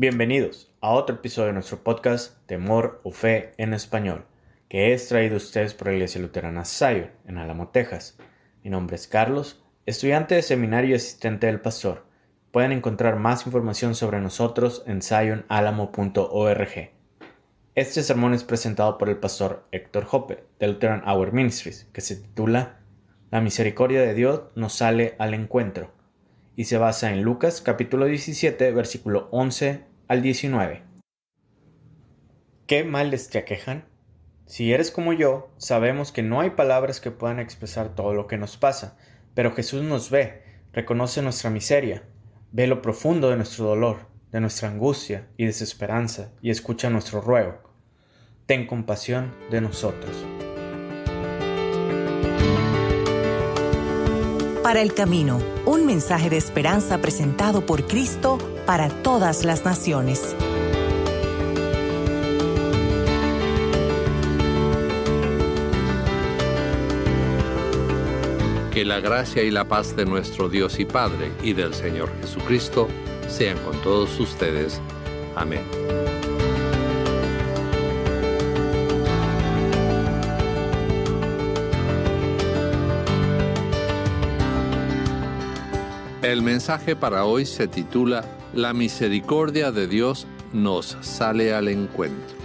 Bienvenidos a otro episodio de nuestro podcast Temor o Fe en Español, que es traído a ustedes por la Iglesia Luterana Zion en Alamo, Texas. Mi nombre es Carlos, estudiante de seminario y asistente del pastor. Pueden encontrar más información sobre nosotros en zionalamo.org. Este sermón es presentado por el pastor Héctor Hoppe de Lutheran Hour Ministries, que se titula La misericordia de Dios nos sale al encuentro y se basa en Lucas capítulo 17 versículo 11 al 19. ¿Qué males te aquejan? Si eres como yo, sabemos que no hay palabras que puedan expresar todo lo que nos pasa, pero Jesús nos ve, reconoce nuestra miseria, ve lo profundo de nuestro dolor, de nuestra angustia y desesperanza, y escucha nuestro ruego. Ten compasión de nosotros. para el camino, un mensaje de esperanza presentado por Cristo para todas las naciones. Que la gracia y la paz de nuestro Dios y Padre y del Señor Jesucristo sean con todos ustedes. Amén. El mensaje para hoy se titula La misericordia de Dios nos sale al encuentro.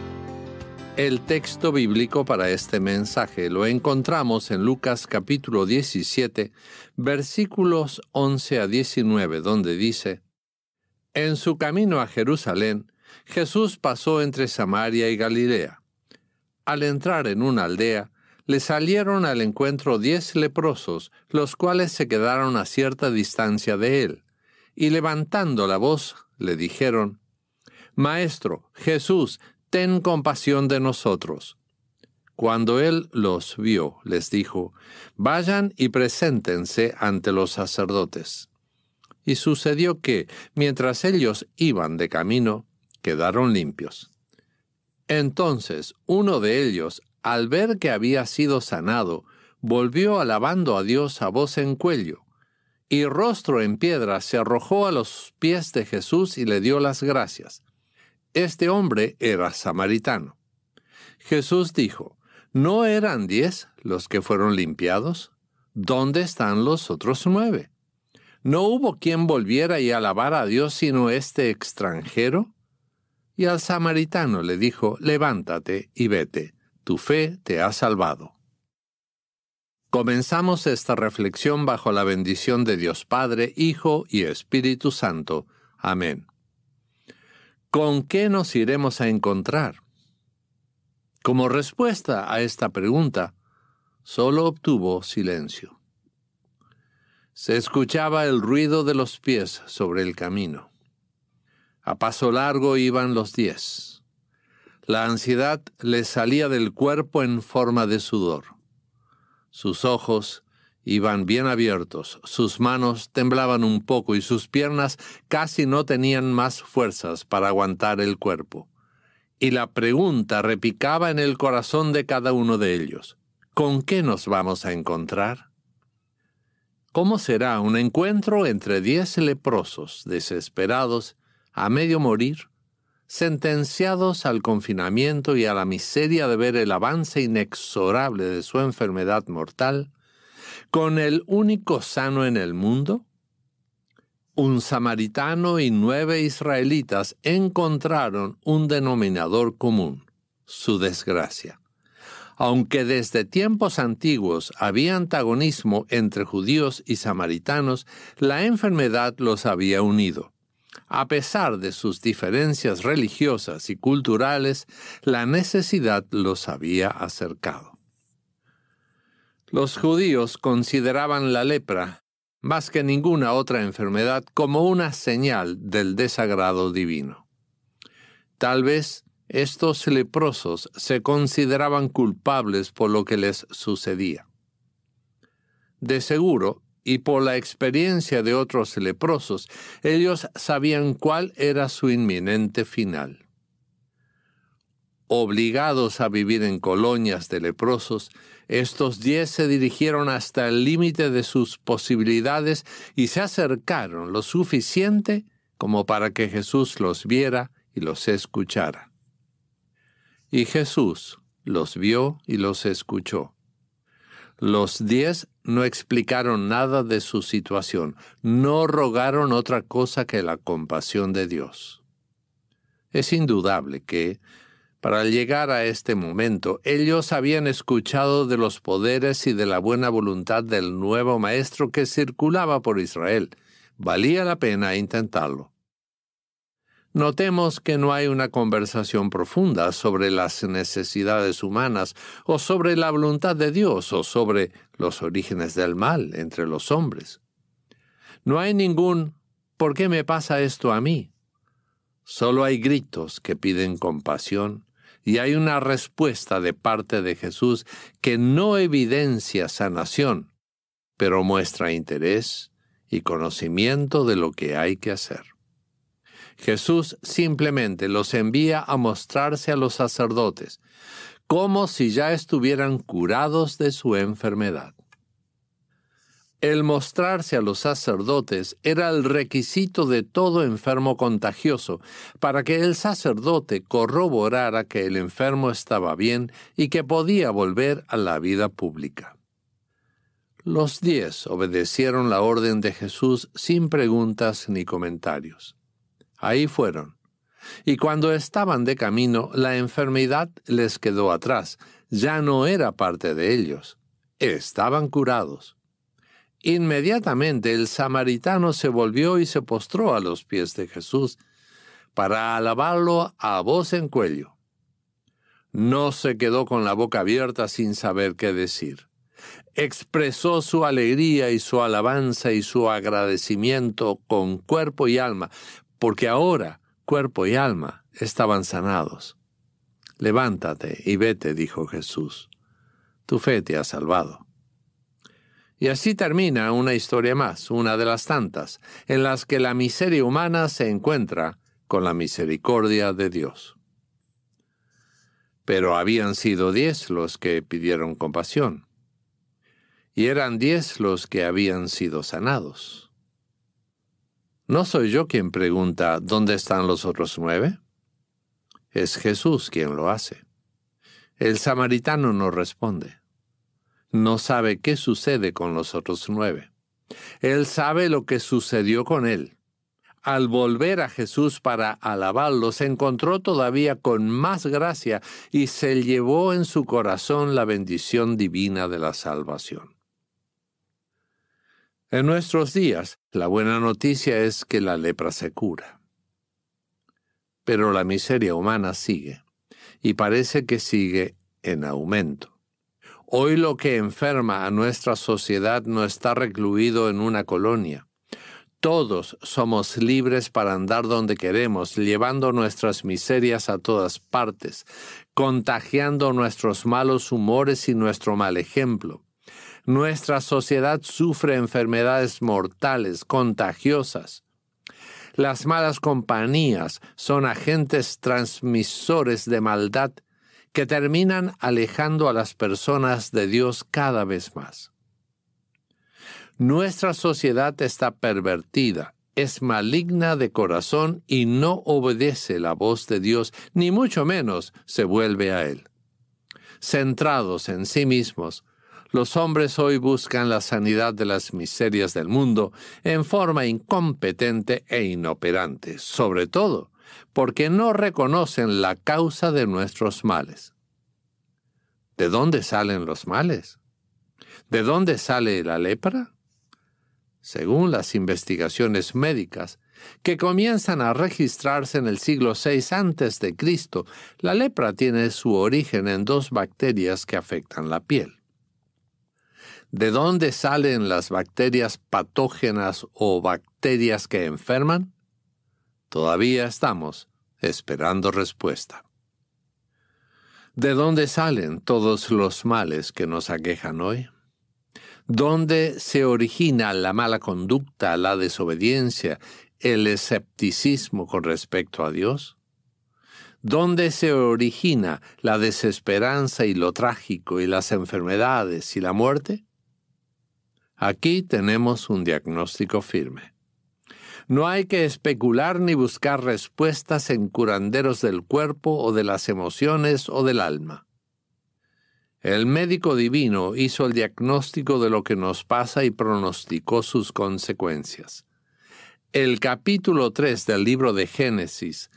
El texto bíblico para este mensaje lo encontramos en Lucas capítulo 17, versículos 11 a 19, donde dice, En su camino a Jerusalén, Jesús pasó entre Samaria y Galilea. Al entrar en una aldea, le salieron al encuentro diez leprosos, los cuales se quedaron a cierta distancia de él. Y levantando la voz, le dijeron, Maestro, Jesús, ten compasión de nosotros. Cuando él los vio, les dijo, Vayan y preséntense ante los sacerdotes. Y sucedió que, mientras ellos iban de camino, quedaron limpios. Entonces uno de ellos, al ver que había sido sanado, volvió alabando a Dios a voz en cuello, y rostro en piedra se arrojó a los pies de Jesús y le dio las gracias. Este hombre era samaritano. Jesús dijo, ¿no eran diez los que fueron limpiados? ¿Dónde están los otros nueve? ¿No hubo quien volviera y alabara a Dios sino este extranjero? Y al samaritano le dijo, levántate y vete tu fe te ha salvado. Comenzamos esta reflexión bajo la bendición de Dios Padre, Hijo y Espíritu Santo. Amén. ¿Con qué nos iremos a encontrar? Como respuesta a esta pregunta, solo obtuvo silencio. Se escuchaba el ruido de los pies sobre el camino. A paso largo iban los diez. La ansiedad le salía del cuerpo en forma de sudor. Sus ojos iban bien abiertos, sus manos temblaban un poco y sus piernas casi no tenían más fuerzas para aguantar el cuerpo. Y la pregunta repicaba en el corazón de cada uno de ellos. ¿Con qué nos vamos a encontrar? ¿Cómo será un encuentro entre diez leprosos desesperados a medio morir? sentenciados al confinamiento y a la miseria de ver el avance inexorable de su enfermedad mortal, con el único sano en el mundo? Un samaritano y nueve israelitas encontraron un denominador común, su desgracia. Aunque desde tiempos antiguos había antagonismo entre judíos y samaritanos, la enfermedad los había unido a pesar de sus diferencias religiosas y culturales, la necesidad los había acercado. Los judíos consideraban la lepra, más que ninguna otra enfermedad, como una señal del desagrado divino. Tal vez estos leprosos se consideraban culpables por lo que les sucedía. De seguro, y por la experiencia de otros leprosos, ellos sabían cuál era su inminente final. Obligados a vivir en colonias de leprosos, estos diez se dirigieron hasta el límite de sus posibilidades y se acercaron lo suficiente como para que Jesús los viera y los escuchara. Y Jesús los vio y los escuchó. Los diez no explicaron nada de su situación, no rogaron otra cosa que la compasión de Dios. Es indudable que, para llegar a este momento, ellos habían escuchado de los poderes y de la buena voluntad del nuevo maestro que circulaba por Israel. Valía la pena intentarlo. Notemos que no hay una conversación profunda sobre las necesidades humanas o sobre la voluntad de Dios o sobre los orígenes del mal entre los hombres. No hay ningún ¿por qué me pasa esto a mí? Solo hay gritos que piden compasión y hay una respuesta de parte de Jesús que no evidencia sanación, pero muestra interés y conocimiento de lo que hay que hacer. Jesús simplemente los envía a mostrarse a los sacerdotes, como si ya estuvieran curados de su enfermedad. El mostrarse a los sacerdotes era el requisito de todo enfermo contagioso para que el sacerdote corroborara que el enfermo estaba bien y que podía volver a la vida pública. Los diez obedecieron la orden de Jesús sin preguntas ni comentarios. Ahí fueron. Y cuando estaban de camino, la enfermedad les quedó atrás, ya no era parte de ellos. Estaban curados. Inmediatamente el samaritano se volvió y se postró a los pies de Jesús para alabarlo a voz en cuello. No se quedó con la boca abierta sin saber qué decir. Expresó su alegría y su alabanza y su agradecimiento con cuerpo y alma, porque ahora cuerpo y alma estaban sanados. Levántate y vete, dijo Jesús. Tu fe te ha salvado. Y así termina una historia más, una de las tantas, en las que la miseria humana se encuentra con la misericordia de Dios. Pero habían sido diez los que pidieron compasión, y eran diez los que habían sido sanados. No soy yo quien pregunta, ¿dónde están los otros nueve? Es Jesús quien lo hace. El samaritano no responde. No sabe qué sucede con los otros nueve. Él sabe lo que sucedió con él. Al volver a Jesús para alabarlo, se encontró todavía con más gracia y se llevó en su corazón la bendición divina de la salvación. En nuestros días, la buena noticia es que la lepra se cura. Pero la miseria humana sigue, y parece que sigue en aumento. Hoy lo que enferma a nuestra sociedad no está recluido en una colonia. Todos somos libres para andar donde queremos, llevando nuestras miserias a todas partes, contagiando nuestros malos humores y nuestro mal ejemplo. Nuestra sociedad sufre enfermedades mortales, contagiosas. Las malas compañías son agentes transmisores de maldad que terminan alejando a las personas de Dios cada vez más. Nuestra sociedad está pervertida, es maligna de corazón y no obedece la voz de Dios, ni mucho menos se vuelve a Él. Centrados en sí mismos, los hombres hoy buscan la sanidad de las miserias del mundo en forma incompetente e inoperante, sobre todo porque no reconocen la causa de nuestros males. ¿De dónde salen los males? ¿De dónde sale la lepra? Según las investigaciones médicas, que comienzan a registrarse en el siglo VI a.C., la lepra tiene su origen en dos bacterias que afectan la piel. ¿De dónde salen las bacterias patógenas o bacterias que enferman? Todavía estamos esperando respuesta. ¿De dónde salen todos los males que nos aquejan hoy? ¿Dónde se origina la mala conducta, la desobediencia, el escepticismo con respecto a Dios? ¿Dónde se origina la desesperanza y lo trágico y las enfermedades y la muerte? Aquí tenemos un diagnóstico firme. No hay que especular ni buscar respuestas en curanderos del cuerpo o de las emociones o del alma. El médico divino hizo el diagnóstico de lo que nos pasa y pronosticó sus consecuencias. El capítulo 3 del libro de Génesis,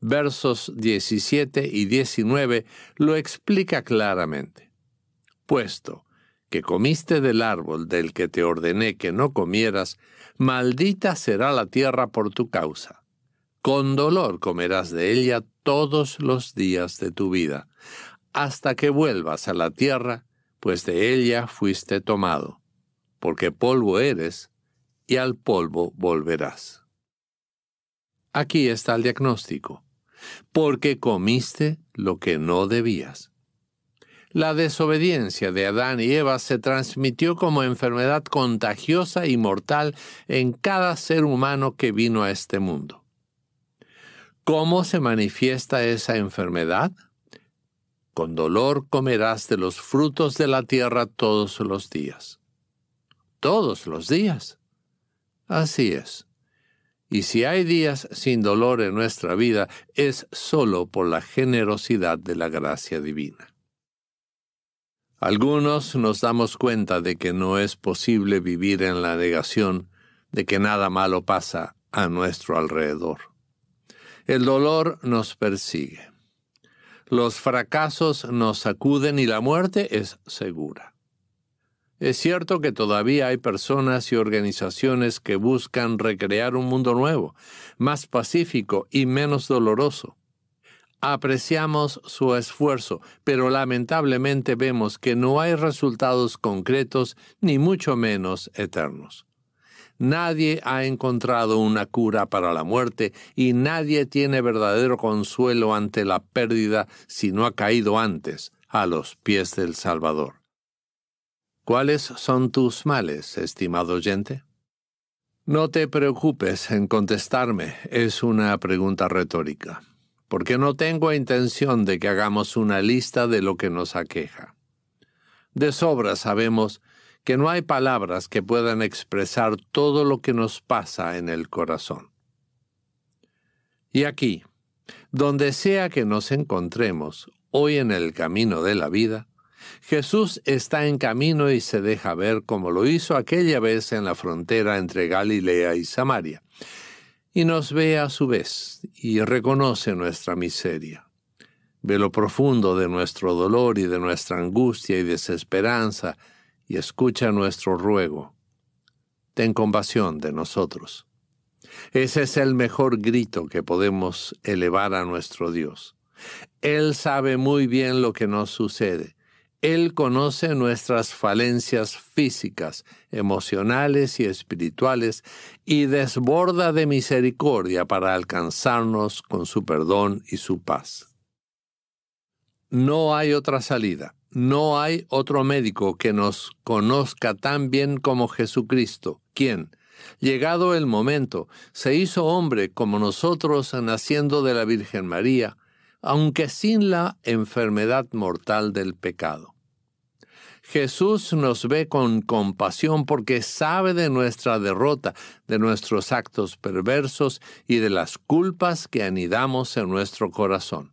versos 17 y 19, lo explica claramente. Puesto que comiste del árbol del que te ordené que no comieras, maldita será la tierra por tu causa. Con dolor comerás de ella todos los días de tu vida, hasta que vuelvas a la tierra, pues de ella fuiste tomado, porque polvo eres, y al polvo volverás. Aquí está el diagnóstico, porque comiste lo que no debías. La desobediencia de Adán y Eva se transmitió como enfermedad contagiosa y mortal en cada ser humano que vino a este mundo. ¿Cómo se manifiesta esa enfermedad? Con dolor comerás de los frutos de la tierra todos los días. Todos los días. Así es. Y si hay días sin dolor en nuestra vida, es solo por la generosidad de la gracia divina. Algunos nos damos cuenta de que no es posible vivir en la negación de que nada malo pasa a nuestro alrededor. El dolor nos persigue. Los fracasos nos sacuden y la muerte es segura. Es cierto que todavía hay personas y organizaciones que buscan recrear un mundo nuevo, más pacífico y menos doloroso. Apreciamos su esfuerzo, pero lamentablemente vemos que no hay resultados concretos ni mucho menos eternos. Nadie ha encontrado una cura para la muerte y nadie tiene verdadero consuelo ante la pérdida si no ha caído antes a los pies del Salvador. ¿Cuáles son tus males, estimado oyente? No te preocupes en contestarme, es una pregunta retórica porque no tengo intención de que hagamos una lista de lo que nos aqueja. De sobra sabemos que no hay palabras que puedan expresar todo lo que nos pasa en el corazón. Y aquí, donde sea que nos encontremos hoy en el camino de la vida, Jesús está en camino y se deja ver como lo hizo aquella vez en la frontera entre Galilea y Samaria, y nos ve a su vez y reconoce nuestra miseria. Ve lo profundo de nuestro dolor y de nuestra angustia y desesperanza y escucha nuestro ruego. Ten compasión de nosotros. Ese es el mejor grito que podemos elevar a nuestro Dios. Él sabe muy bien lo que nos sucede él conoce nuestras falencias físicas, emocionales y espirituales y desborda de misericordia para alcanzarnos con su perdón y su paz. No hay otra salida, no hay otro médico que nos conozca tan bien como Jesucristo, quien, llegado el momento, se hizo hombre como nosotros naciendo de la Virgen María, aunque sin la enfermedad mortal del pecado. Jesús nos ve con compasión porque sabe de nuestra derrota, de nuestros actos perversos y de las culpas que anidamos en nuestro corazón.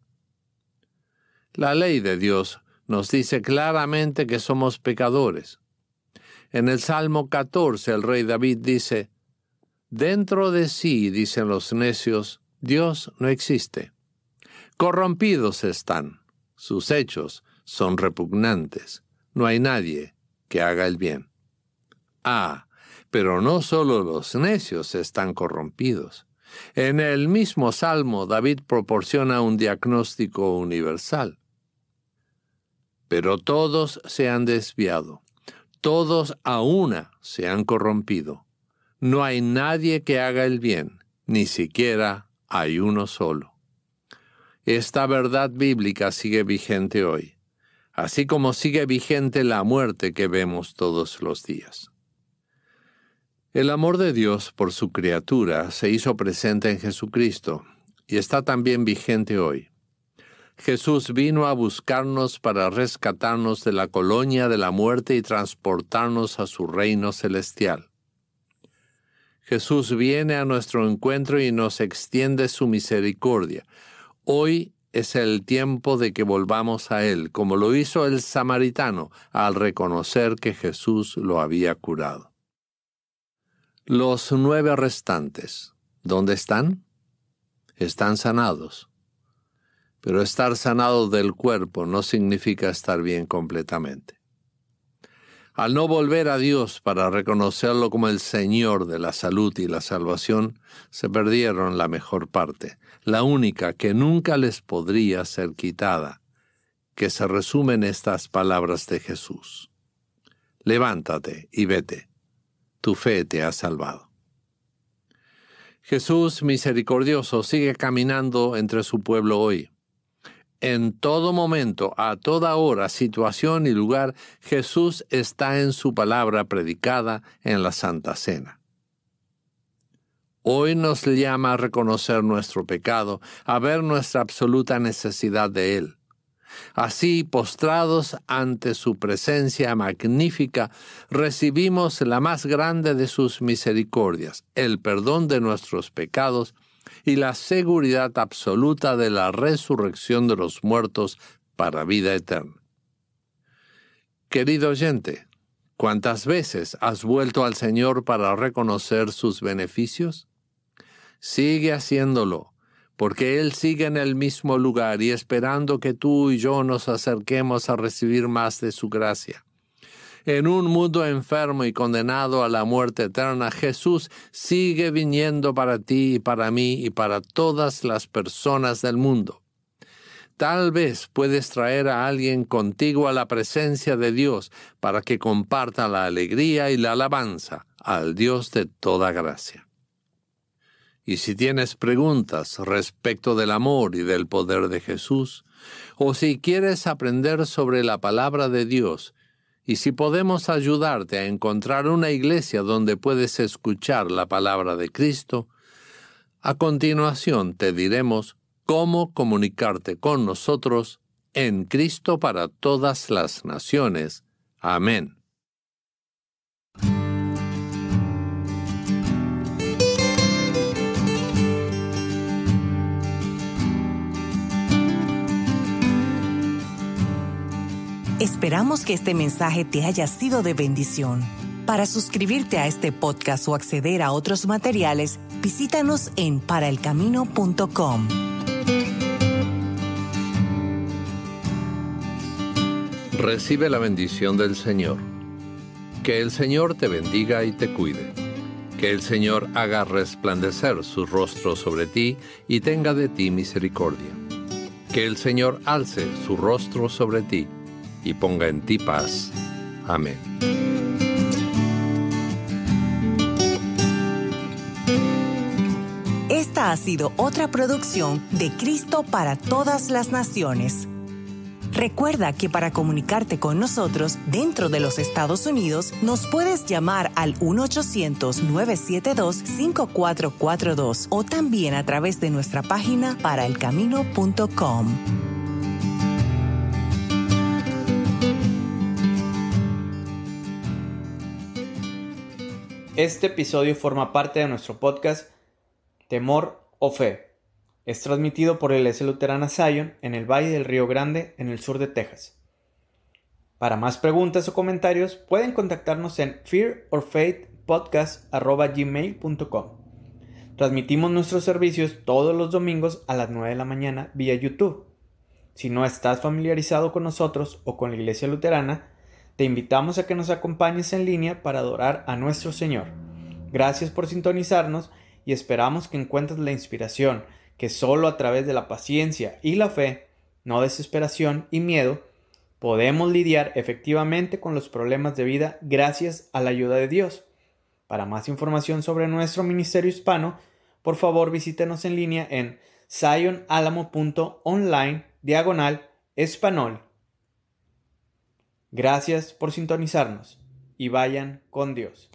La ley de Dios nos dice claramente que somos pecadores. En el Salmo 14 el rey David dice, Dentro de sí, dicen los necios, Dios no existe. Corrompidos están, sus hechos son repugnantes no hay nadie que haga el bien. Ah, pero no solo los necios están corrompidos. En el mismo Salmo David proporciona un diagnóstico universal. Pero todos se han desviado, todos a una se han corrompido. No hay nadie que haga el bien, ni siquiera hay uno solo. Esta verdad bíblica sigue vigente hoy así como sigue vigente la muerte que vemos todos los días. El amor de Dios por su criatura se hizo presente en Jesucristo y está también vigente hoy. Jesús vino a buscarnos para rescatarnos de la colonia de la muerte y transportarnos a su reino celestial. Jesús viene a nuestro encuentro y nos extiende su misericordia. Hoy es el tiempo de que volvamos a Él, como lo hizo el samaritano al reconocer que Jesús lo había curado. Los nueve restantes, ¿dónde están? Están sanados. Pero estar sanado del cuerpo no significa estar bien completamente. Al no volver a Dios para reconocerlo como el Señor de la salud y la salvación, se perdieron la mejor parte, la única que nunca les podría ser quitada, que se resume en estas palabras de Jesús. Levántate y vete, tu fe te ha salvado. Jesús misericordioso sigue caminando entre su pueblo hoy en todo momento, a toda hora, situación y lugar, Jesús está en su palabra predicada en la Santa Cena. Hoy nos llama a reconocer nuestro pecado, a ver nuestra absoluta necesidad de Él. Así, postrados ante su presencia magnífica, recibimos la más grande de sus misericordias, el perdón de nuestros pecados, y la seguridad absoluta de la resurrección de los muertos para vida eterna. Querido oyente, ¿cuántas veces has vuelto al Señor para reconocer sus beneficios? Sigue haciéndolo, porque Él sigue en el mismo lugar y esperando que tú y yo nos acerquemos a recibir más de su gracia. En un mundo enfermo y condenado a la muerte eterna, Jesús sigue viniendo para ti y para mí y para todas las personas del mundo. Tal vez puedes traer a alguien contigo a la presencia de Dios para que comparta la alegría y la alabanza al Dios de toda gracia. Y si tienes preguntas respecto del amor y del poder de Jesús, o si quieres aprender sobre la palabra de Dios, y si podemos ayudarte a encontrar una iglesia donde puedes escuchar la palabra de Cristo, a continuación te diremos cómo comunicarte con nosotros en Cristo para todas las naciones. Amén. Esperamos que este mensaje te haya sido de bendición. Para suscribirte a este podcast o acceder a otros materiales, visítanos en paraelcamino.com. Recibe la bendición del Señor. Que el Señor te bendiga y te cuide. Que el Señor haga resplandecer su rostro sobre ti y tenga de ti misericordia. Que el Señor alce su rostro sobre ti y ponga en ti paz. Amén. Esta ha sido otra producción de Cristo para todas las naciones. Recuerda que para comunicarte con nosotros dentro de los Estados Unidos nos puedes llamar al 1-800-972-5442 o también a través de nuestra página paraelcamino.com. Este episodio forma parte de nuestro podcast Temor o Fe. Es transmitido por la Iglesia Luterana Zion en el Valle del Río Grande, en el sur de Texas. Para más preguntas o comentarios, pueden contactarnos en fearorfaithpodcast.gmail.com. Transmitimos nuestros servicios todos los domingos a las 9 de la mañana vía YouTube. Si no estás familiarizado con nosotros o con la Iglesia Luterana, te invitamos a que nos acompañes en línea para adorar a nuestro Señor. Gracias por sintonizarnos y esperamos que encuentres la inspiración que solo a través de la paciencia y la fe, no desesperación y miedo, podemos lidiar efectivamente con los problemas de vida gracias a la ayuda de Dios. Para más información sobre nuestro ministerio hispano, por favor visítenos en línea en zionalamo.online diagonal Gracias por sintonizarnos y vayan con Dios.